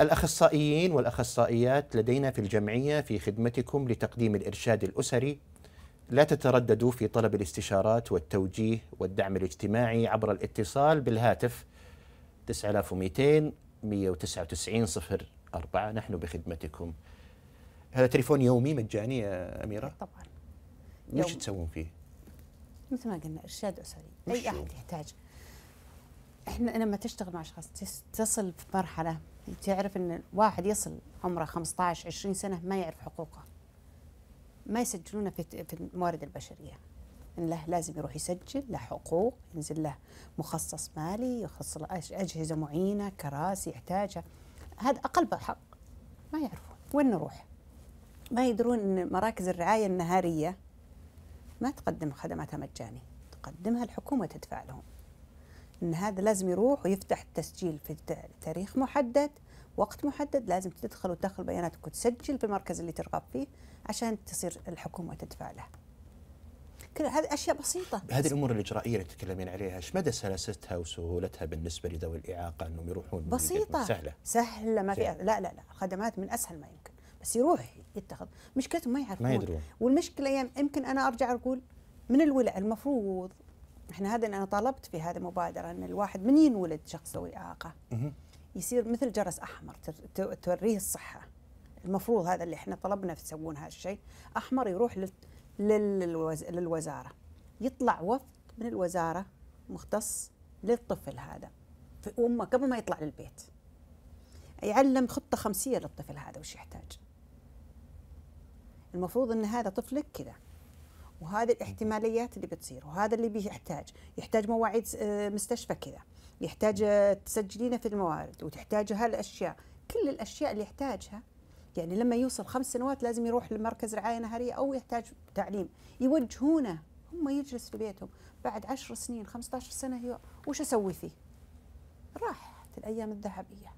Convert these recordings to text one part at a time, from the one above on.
الأخصائيين والأخصائيات لدينا في الجمعية في خدمتكم لتقديم الإرشاد الأسري لا تترددوا في طلب الاستشارات والتوجيه والدعم الاجتماعي عبر الاتصال بالهاتف 9200 199 04 نحن بخدمتكم هذا تليفون يومي مجاني يا أميرة؟ طبعا وش تسوون فيه؟ مثل ما قلنا إرشاد أسري أي أحد يحتاج احنا لما تشتغل مع أشخاص تصل في مرحلة تعرف ان واحد يصل عمره 15 20 سنه ما يعرف حقوقه ما يسجلونه في في الموارد البشريه إن له لازم يروح يسجل له حقوق ينزل له مخصص مالي يخصص اجهزه معينه كراسي يحتاجها هذا اقل حق ما يعرفون وين نروح ما يدرون ان مراكز الرعايه النهاريه ما تقدم خدماتها مجاني تقدمها الحكومه تدفع لهم ان هذا لازم يروح ويفتح التسجيل في تاريخ محدد وقت محدد لازم تدخل وتدخل بياناتك وتسجل في المركز اللي ترغب فيه عشان تصير الحكومه تدفع له. كل هذه اشياء بسيطه. هذه الامور الاجرائيه اللي تتكلمين عليها، ايش مدى سلاستها وسهولتها بالنسبه لذوي الاعاقه انهم يروحون بسيطه سهله سهله ما فيها لا لا لا خدمات من اسهل ما يمكن، بس يروح يتخذ، مشكلتهم ما يعرفون ما يدرون والمشكله يعني يمكن انا ارجع اقول من الولع المفروض احنا هذا انا طالبت في هذه المبادره ان الواحد من ينولد شخص ذوي اعاقه يصير مثل جرس احمر توريه الصحه المفروض هذا اللي احنا طلبنا في تسوون الشيء احمر يروح للوزاره يطلع وفد من الوزاره مختص للطفل هذا وامه قبل ما يطلع للبيت يعلم خطه خمسيه للطفل هذا وش يحتاج المفروض ان هذا طفلك كذا وهذه الاحتماليات اللي بتصير وهذا اللي بيحتاج يحتاج مواعيد آه، مستشفى كذا يحتاج تسجلينه في الموارد وتحتاج هالاشياء كل الاشياء اللي يحتاجها يعني لما يوصل خمس سنوات لازم يروح لمركز رعايه نهاريه او يحتاج تعليم يوجهونه هم يجلس في بيتهم بعد عشر سنين 15 سنه وش اسوي فيه؟ راحت الايام الذهبيه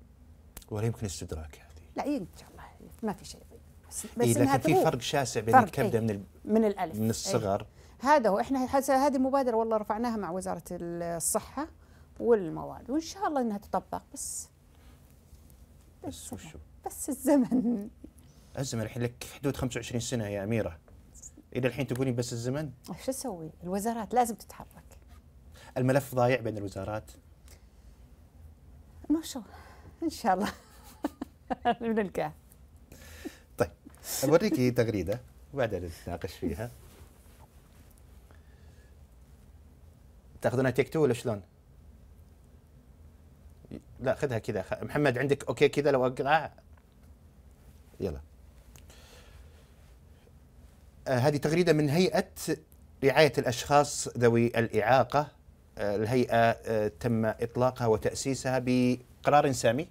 ولا يمكن استدراك هذه لا إيه، ان شاء الله ما في شيء بس, إيه، بس إيه لكن في فرق شاسع بين الكبدة إيه؟ من من الالف من الصغر أيه. هذا هو احنا هذه مبادرة والله رفعناها مع وزاره الصحه والمواد وان شاء الله انها تطبق بس بس وشو بس الزمن الزمن الحين لك حدود 25 سنه يا اميره الى الحين تقولين بس الزمن شو اسوي الوزارات لازم تتحرك الملف ضايع بين الوزارات ما شاء الله ان شاء الله بنلقاه طيب اوريكي تغريده وبعدين نتناقش فيها تاخذونها تيك تو ولا شلون؟ لا خذها كذا محمد عندك اوكي كذا لو اقراها يلا آه، هذه تغريده من هيئه رعايه الاشخاص ذوي الاعاقه آه، الهيئه آه، تم اطلاقها وتاسيسها بقرار سامي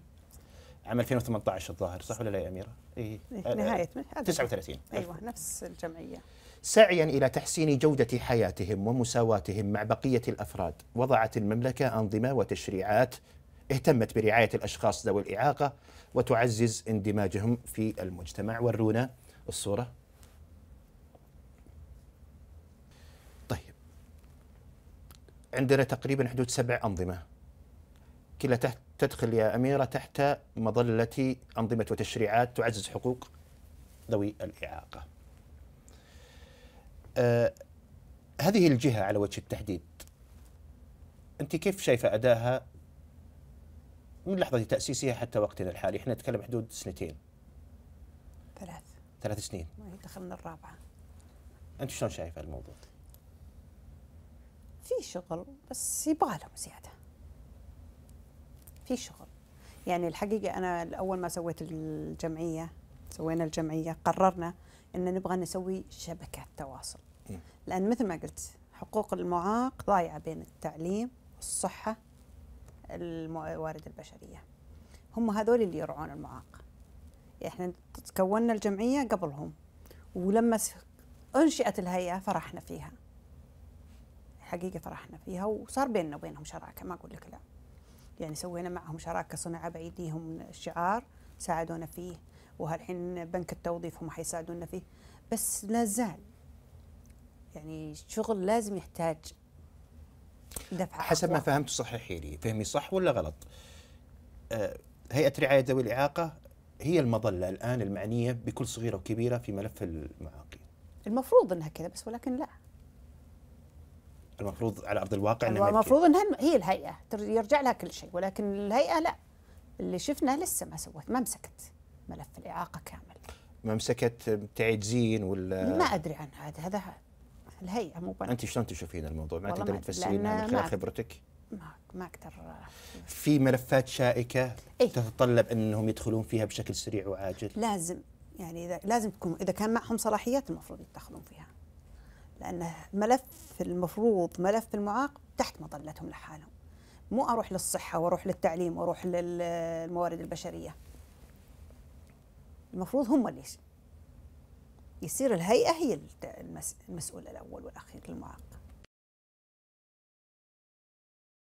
عام 2018 الظاهر صح ولا لا يا اميره؟ اي إيه، نهايه 39 ايوه نفس الجمعيه سعيا الى تحسين جوده حياتهم ومساواتهم مع بقيه الافراد وضعت المملكه انظمه وتشريعات اهتمت برعاية الأشخاص ذوي الإعاقة وتعزز اندماجهم في المجتمع ورونا الصورة طيب عندنا تقريبا حدود سبع أنظمة كلها تحت تدخل يا أميرة تحت مظلة أنظمة وتشريعات تعزز حقوق ذوي الإعاقة آه هذه الجهة على وجه التحديد أنت كيف شايفة أداها من لحظة تأسيسها حتى وقتنا الحالي احنا نتكلم حدود سنتين ثلاث ثلاث سنين دخلنا الرابعة أنت شلون شايفة الموضوع؟ في شغل بس يبغى لهم زيادة في شغل يعني الحقيقة أنا أول ما سويت الجمعية سوينا الجمعية قررنا أن نبغى نسوي شبكات تواصل لأن مثل ما قلت حقوق المعاق ضايعة بين التعليم والصحة الموارد البشريه هم هذول اللي يرعون المعاق يعني احنا تكوننا الجمعيه قبلهم ولما انشئت الهيئه فرحنا فيها حقيقه فرحنا فيها وصار بيننا وبينهم شراكه ما اقول لك لا يعني سوينا معهم شراكه صنع بايديهم الشعار ساعدونا فيه وهالحين بنك التوظيف هم حيساعدونا فيه بس لا زال يعني شغل لازم يحتاج دفع حسب أقوى. ما فهمت صححي لي فهمي صح ولا غلط آه، هيئه رعايه ذوي الاعاقه هي المظله الان المعنيه بكل صغيره وكبيره في ملف المعاقين المفروض انها كذا بس ولكن لا المفروض على ارض الواقع انها المفروض انها هي الهيئه يرجع لها كل شيء ولكن الهيئه لا اللي شفنا لسه ما سوت ما مسكت ملف الاعاقه كامل ما مسكت تعجزين ولا ما ادري عن هذا هذا الهيئه مو انت شلون تشوفين الموضوع؟ ما تقدرين تفسرين من خلال خبرتك؟ ما ما اقدر في ملفات شائكه إيه؟ تتطلب انهم يدخلون فيها بشكل سريع وعاجل لازم يعني اذا لازم تكون اذا كان معهم صلاحيات المفروض يدخلون فيها لانه ملف المفروض ملف المعاق تحت مظلتهم لحالهم مو اروح للصحه واروح للتعليم واروح للموارد البشريه المفروض هم اللي يصير الهيئة هي المسؤول الأول والأخير للمعاقب